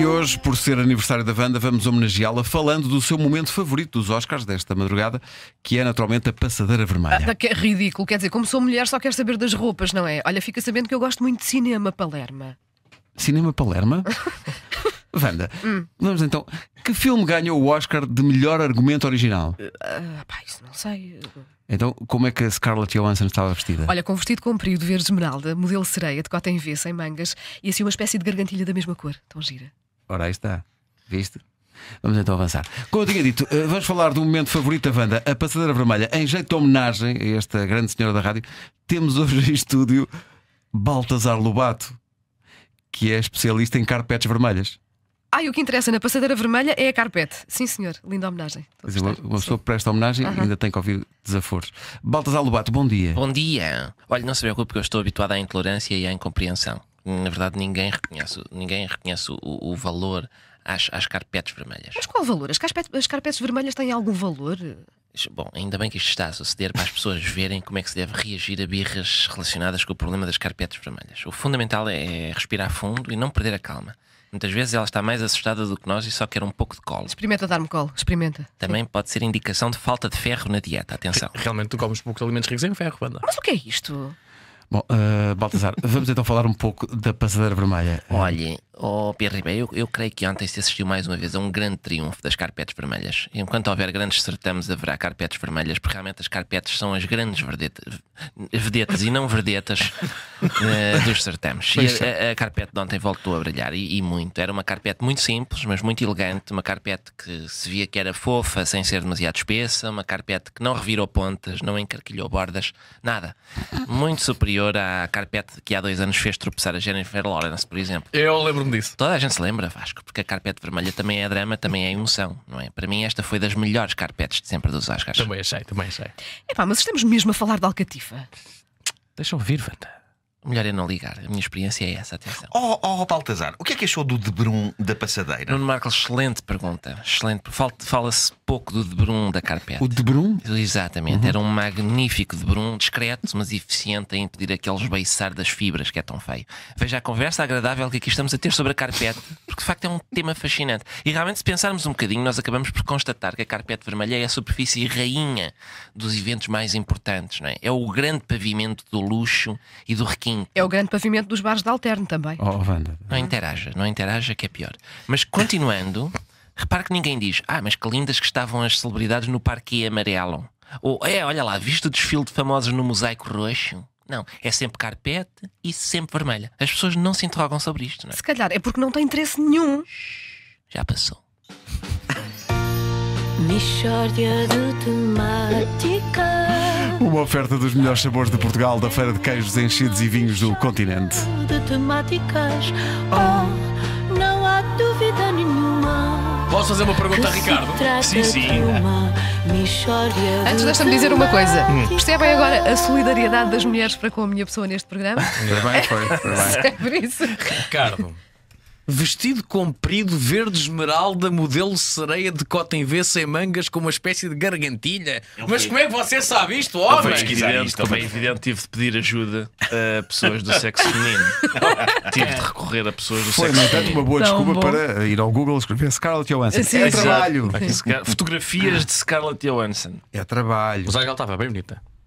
E hoje, por ser aniversário da Wanda, vamos homenageá-la falando do seu momento favorito dos Oscars desta madrugada, que é naturalmente a passadeira vermelha. Ah, que é ridículo, quer dizer, como sou mulher, só quero saber das roupas, não é? Olha, fica sabendo que eu gosto muito de cinema Palerma. Cinema Palerma? Wanda, hum. vamos então. Que filme ganhou o Oscar de melhor argumento original? Uh, pá, isso não sei. Então, como é que a Scarlett Johansson estava vestida? Olha, com um vestido comprido, verde esmeralda, modelo sereia, de cota em V, sem mangas e assim uma espécie de gargantilha da mesma cor. Tão gira. Ora, aí está. Viste? Vamos então avançar. Como eu tinha dito, eh, vamos falar do momento favorito da banda, a Passadeira Vermelha. Em jeito de homenagem a esta grande senhora da rádio, temos hoje em estúdio Baltazar Lobato, que é especialista em carpetes vermelhas. Ah, e o que interessa na passadeira vermelha é a carpete. Sim, senhor, linda homenagem. Dizer, uma, pessoa que presta homenagem uhum. ainda tem que ouvir desaforos. Baltasar Lobato, bom dia. Bom dia. Olha, não se preocupe que eu estou habituado à intolerância e à incompreensão na verdade, ninguém reconhece, ninguém reconhece o, o valor às, às carpetes vermelhas. Mas qual valor? As carpetes, as carpetes vermelhas têm algum valor? Bom, ainda bem que isto está a suceder para as pessoas verem como é que se deve reagir a birras relacionadas com o problema das carpetes vermelhas. O fundamental é, é respirar fundo e não perder a calma. Muitas vezes ela está mais assustada do que nós e só quer um pouco de colo. Experimenta dar-me colo, experimenta. Também Sim. pode ser indicação de falta de ferro na dieta, atenção. Realmente tu comes poucos alimentos ricos em ferro, banda. Mas o que é isto? Bom, uh, eh, Baltazar, vamos então falar um pouco da passadeira vermelha. Olhe, Oh, Pierre Ribeiro, eu, eu, creio que ontem se assistiu mais uma vez a um grande triunfo das carpetes vermelhas. Enquanto houver grandes certames, haverá carpetes vermelhas, porque realmente as carpetes são as grandes verdetas, vedetas e não verdetas uh, dos certames. E é. a, a, carpete de ontem voltou a brilhar, e, e, muito. Era uma carpete muito simples, mas muito elegante, uma carpete que se via que era fofa, sem ser demasiado espessa, uma carpete que não revirou pontas, não encarquilhou bordas, nada. Muito superior à carpete que há dois anos fez tropeçar a Jennifer Lawrence, por exemplo. Eu lembro-me lembro-me disso. Toda a gente se lembra, Vasco, porque a carpete vermelha também é drama, também é emoção, não é? Para mim, esta foi das melhores carpetes de sempre dos Oscars. Também achei, também achei. Epá, mas estamos mesmo a falar de Alcatifa. Deixa eu ouvir, Vanda. Melhor é não ligar, a minha experiência é essa, atenção. Oh, oh Baltazar, o que é que achou do Debrum da passadeira? Nuno Marcos, excelente pergunta. Excelente. Fala-se pouco do Debrum da carpeta. O Debrum? Exatamente. Uhum. Era um magnífico Debrum, discreto, mas eficiente em impedir aqueles beiçar das fibras que é tão feio. Veja a conversa agradável que aqui estamos a ter sobre a carpete, porque de facto é um tema fascinante. E realmente, se pensarmos um bocadinho, nós acabamos por constatar que a carpete vermelha é a superfície rainha dos eventos mais importantes, não é? É o grande pavimento do luxo e do requinte é o grande pavimento dos bares da Alterno também. Oh, oh, Wanda. Não interaja, não interaja que é pior. Mas continuando, repare que ninguém diz: Ah, mas que lindas que estavam as celebridades no Parque Amarelo. Ou é, olha lá, visto o desfile de famosos no Mosaico Roxo? Não, é sempre carpete e sempre vermelha. As pessoas não se interrogam sobre isto, não é? Se calhar é porque não tem interesse nenhum. Já passou. Michórdia de temáticas uma oferta dos melhores sabores de Portugal da Feira de Queijos, Enchidos e Vinhos do Continente. De temáticas, oh, não há dúvida nenhuma. Posso fazer uma pergunta a Ricardo? Sim, sim. Antes deixa-me dizer uma coisa. Percebem agora a solidariedade das mulheres para com a minha pessoa neste programa? Ainda bem, foi. Ainda bem. Ricardo vestido comprido, verde esmeralda, modelo sereia de cota em V, sem mangas, com uma espécie de gargantilha. Eu Mas fui... como é que você sabe isto, homem? Eu é evidente, como é evidente, tive de pedir ajuda a pessoas do sexo feminino. tive de recorrer a pessoas do Foi, sexo feminino. Foi, no entanto, uma boa Tão desculpa bom. para ir ao Google escrever Scarlett Johansson. Sim, é trabalho. Fotografias de Scarlett Johansson. É trabalho. Mas olha, ela estava bem bonita.